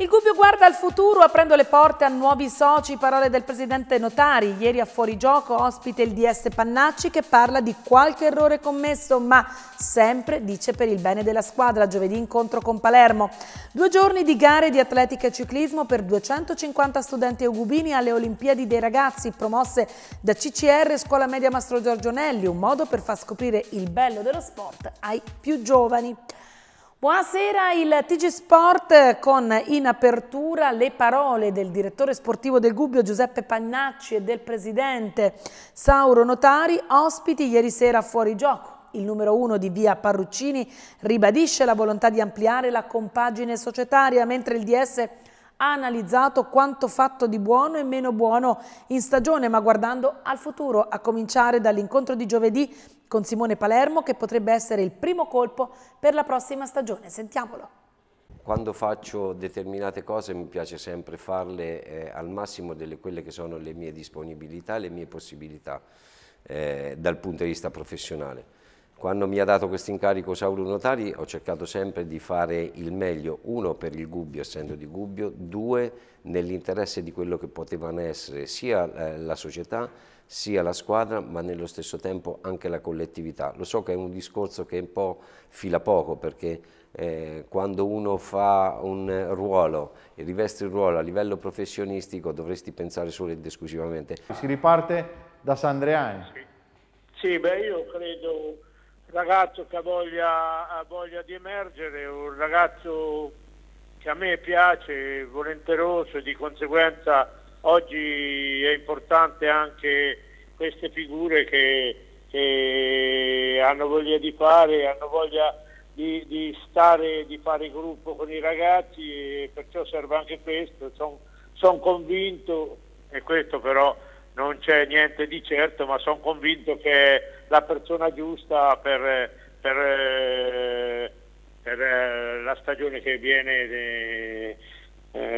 Il Gubbio guarda al futuro aprendo le porte a nuovi soci, parole del presidente Notari. Ieri a Fuorigioco ospite il DS Pannacci che parla di qualche errore commesso, ma sempre dice per il bene della squadra, giovedì incontro con Palermo. Due giorni di gare di atletica e ciclismo per 250 studenti ugubini alle Olimpiadi dei ragazzi, promosse da CCR Scuola Media Mastro Giorgionelli, un modo per far scoprire il bello dello sport ai più giovani. Buonasera, il TG Sport con in apertura le parole del direttore sportivo del Gubbio Giuseppe Pagnacci e del presidente Sauro Notari, ospiti ieri sera fuori gioco il numero uno di via Parruccini, ribadisce la volontà di ampliare la compagine societaria, mentre il DS ha analizzato quanto fatto di buono e meno buono in stagione, ma guardando al futuro, a cominciare dall'incontro di giovedì con Simone Palermo, che potrebbe essere il primo colpo per la prossima stagione. Sentiamolo. Quando faccio determinate cose mi piace sempre farle eh, al massimo delle quelle che sono le mie disponibilità, le mie possibilità eh, dal punto di vista professionale quando mi ha dato questo incarico Saulo Notari ho cercato sempre di fare il meglio, uno per il Gubbio, essendo di Gubbio, due nell'interesse di quello che potevano essere sia eh, la società, sia la squadra, ma nello stesso tempo anche la collettività. Lo so che è un discorso che un po' fila poco, perché eh, quando uno fa un ruolo e riveste il ruolo a livello professionistico dovresti pensare solo ed esclusivamente. Si riparte da Sandreani. Sì, beh io credo ragazzo che ha voglia, voglia, di emergere, un ragazzo che a me piace, volenteroso, di conseguenza oggi è importante anche queste figure che, che hanno voglia di fare, hanno voglia di, di, stare, di fare gruppo con i ragazzi e perciò serve anche questo, sono son convinto, e questo però non c'è niente di certo, ma sono convinto che È, la persona giusta per, per, per eh, la stagione che viene de, eh,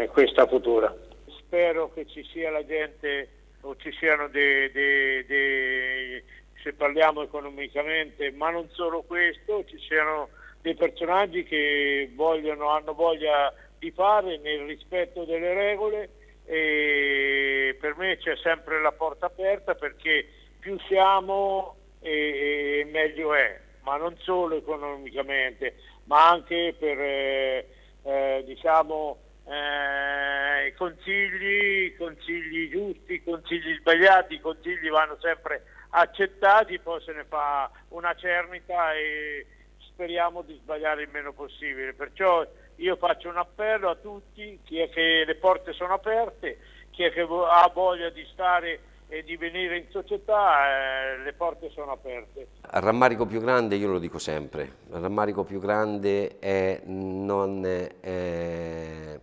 eh, questa futura. Spero che ci sia la gente o ci siano dei, de, de, se parliamo economicamente, ma non solo questo, ci siano dei personaggi che vogliono, hanno voglia di fare nel rispetto delle regole e per me c'è sempre la porta aperta perché più siamo e, e meglio è, ma non solo economicamente, ma anche per eh, eh, diciamo, eh, consigli, consigli giusti, consigli sbagliati, i consigli vanno sempre accettati, poi se ne fa una cernita e speriamo di sbagliare il meno possibile. Perciò io faccio un appello a tutti, chi è che le porte sono aperte, chi è che ha voglia di stare e di venire in società eh, le porte sono aperte. Il rammarico più grande, io lo dico sempre, il rammarico più grande è non, eh,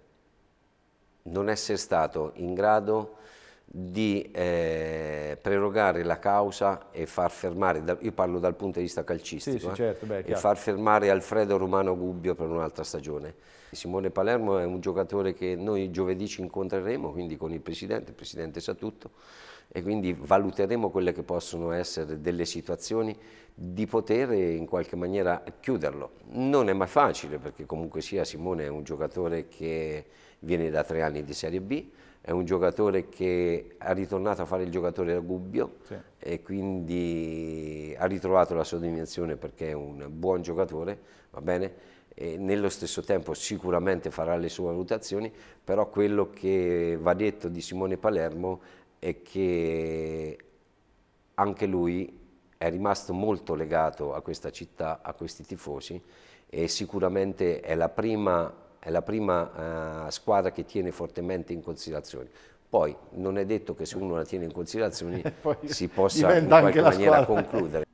non essere stato in grado di eh, prerogare la causa e far fermare, io parlo dal punto di vista calcistico, sì, sì, eh, certo, beh, e far fermare Alfredo Romano Gubbio per un'altra stagione. Simone Palermo è un giocatore che noi giovedì ci incontreremo, quindi con il Presidente, il Presidente sa tutto, e quindi valuteremo quelle che possono essere delle situazioni di poter in qualche maniera chiuderlo. Non è mai facile perché comunque sia Simone è un giocatore che viene da tre anni di Serie B, è un giocatore che ha ritornato a fare il giocatore da Gubbio sì. e quindi ha ritrovato la sua dimensione perché è un buon giocatore, va bene? E nello stesso tempo sicuramente farà le sue valutazioni, però quello che va detto di Simone Palermo è che anche lui è rimasto molto legato a questa città, a questi tifosi e sicuramente è la prima è la prima eh, squadra che tiene fortemente in considerazione. Poi non è detto che se uno la tiene in considerazione si possa in qualche maniera squadra. concludere.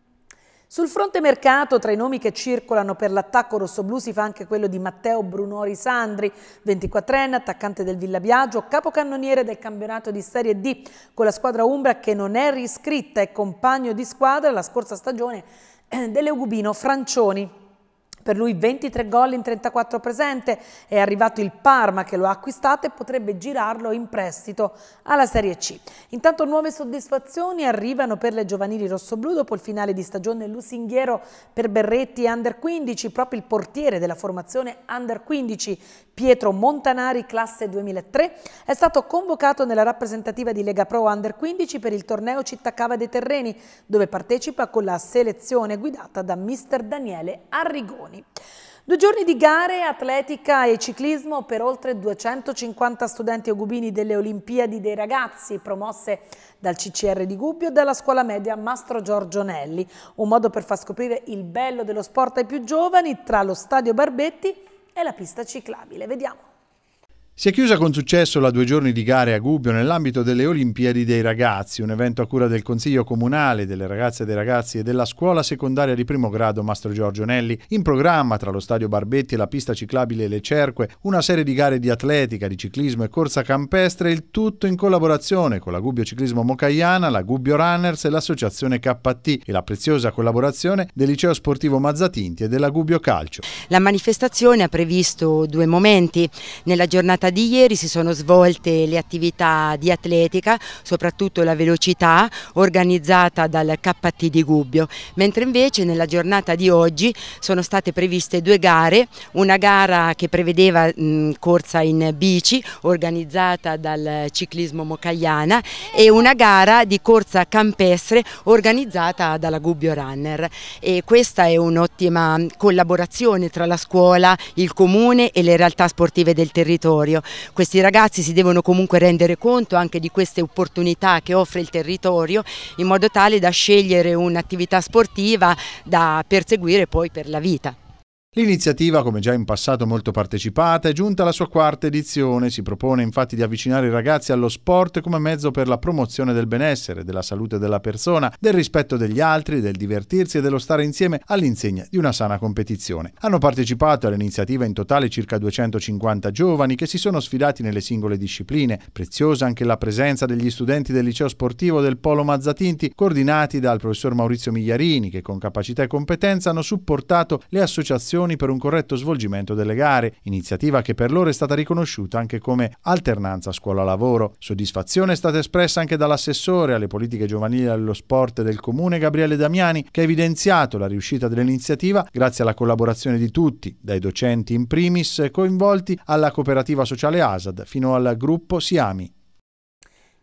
Sul fronte mercato, tra i nomi che circolano per l'attacco rossoblù si fa anche quello di Matteo Brunori Sandri, 24enne, attaccante del Villa Biagio, capocannoniere del campionato di Serie D con la squadra Umbra che non è riscritta e compagno di squadra la scorsa stagione eh, dell'Eugubino Francioni. Per lui 23 gol in 34 presente, è arrivato il Parma che lo ha acquistato e potrebbe girarlo in prestito alla Serie C. Intanto nuove soddisfazioni arrivano per le giovanili rossoblu dopo il finale di stagione lusinghiero per Berretti Under 15, proprio il portiere della formazione Under 15 Pietro Montanari classe 2003 è stato convocato nella rappresentativa di Lega Pro Under 15 per il torneo Cittacava dei Terreni dove partecipa con la selezione guidata da mister Daniele Arrigoni italiani. Due giorni di gare, atletica e ciclismo per oltre 250 studenti ogubini delle Olimpiadi dei ragazzi promosse dal CCR di Gubbio e dalla scuola media Mastro Giorgio Nelli. Un modo per far scoprire il bello dello sport ai più giovani tra lo stadio Barbetti e la pista ciclabile. Vediamo. Si è chiusa con successo la due giorni di gare a Gubbio nell'ambito delle Olimpiadi dei ragazzi, un evento a cura del Consiglio Comunale delle ragazze e dei ragazzi e della scuola secondaria di primo grado Mastro Giorgio Nelli. In programma tra lo stadio Barbetti e la pista ciclabile Le Cerque, una serie di gare di atletica, di ciclismo e corsa campestre, il tutto in collaborazione con la Gubbio Ciclismo Mocaiana, la Gubbio Runners e l'associazione KT e la preziosa collaborazione del Liceo Sportivo Mazzatinti e della Gubbio Calcio. La manifestazione ha previsto due momenti nella giornata giornata di ieri si sono svolte le attività di atletica, soprattutto la velocità, organizzata dal KT di Gubbio, mentre invece nella giornata di oggi sono state previste due gare, una gara che prevedeva mh, corsa in bici organizzata dal ciclismo Mocagliana e una gara di corsa campestre organizzata dalla Gubbio Runner e questa è un'ottima collaborazione tra la scuola, il comune e le realtà sportive del territorio necessario. Questi ragazzi si devono comunque rendere conto anche di queste opportunità che offre il territorio in modo tale da scegliere un'attività sportiva da perseguire poi per la vita. L'iniziativa, come già in passato molto partecipata, è giunta alla sua quarta edizione. Si propone infatti di avvicinare i ragazzi allo sport come mezzo per la promozione del benessere, della salute della persona, del rispetto degli altri, del divertirsi e dello stare insieme all'insegna di una sana competizione. Hanno partecipato all'iniziativa in totale circa 250 giovani che si sono sfidati nelle singole discipline. Preziosa anche la presenza degli studenti del liceo sportivo del Polo Mazzatinti, coordinati dal professor Maurizio Migliarini, che con capacità e competenza hanno supportato le associazioni condizioni per un corretto svolgimento delle gare, iniziativa che per loro è stata riconosciuta anche come alternanza scuola-lavoro. Soddisfazione è stata espressa anche dall'assessore alle politiche giovanili e allo sport del comune Gabriele Damiani, che ha evidenziato la riuscita dell'iniziativa grazie alla collaborazione di tutti, dai docenti in primis coinvolti alla cooperativa sociale ASAD fino al gruppo Siami.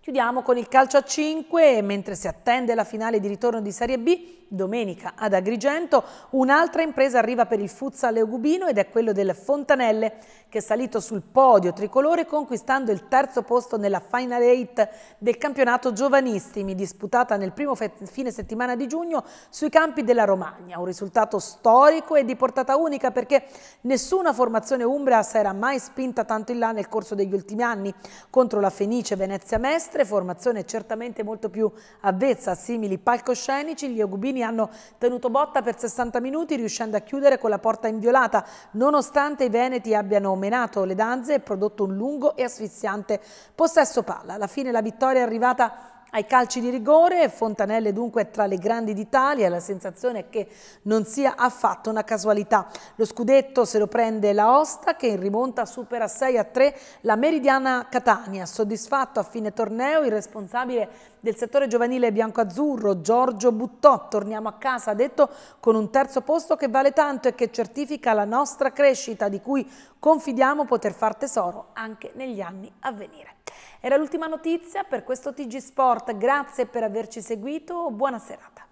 Chiudiamo con il calcio a 5, mentre si attende la finale di ritorno di Serie B, domenica ad Agrigento, un'altra impresa arriva per il futsal leogubino ed è quello del Fontanelle, che è salito sul podio tricolore conquistando il terzo posto nella Final 8 del campionato Giovanissimi, disputata nel primo fine settimana di giugno sui campi della Romagna. Un risultato storico e di portata unica perché nessuna formazione Umbria si era mai spinta tanto in là nel corso degli ultimi anni contro la Fenice Venezia Mestre, palestre, formazione certamente molto più avvezza a simili palcoscenici, gli Ogubini hanno tenuto botta per 60 minuti riuscendo a chiudere con la porta inviolata, nonostante i Veneti abbiano menato le danze e prodotto un lungo e asfissiante possesso palla. Alla fine la vittoria è arrivata ai calci di rigore Fontanelle dunque tra le grandi d'Italia, la sensazione è che non sia affatto una casualità. Lo scudetto se lo prende la Osta che in rimonta supera 6 a 3 la Meridiana Catania. Soddisfatto a fine torneo il responsabile del settore giovanile bianco-azzurro Giorgio Buttò. Torniamo a casa, ha detto, con un terzo posto che vale tanto e che certifica la nostra crescita di cui confidiamo poter far tesoro anche negli anni a venire. Era l'ultima notizia per questo TG Sport. Sport, grazie per averci seguito, buona serata.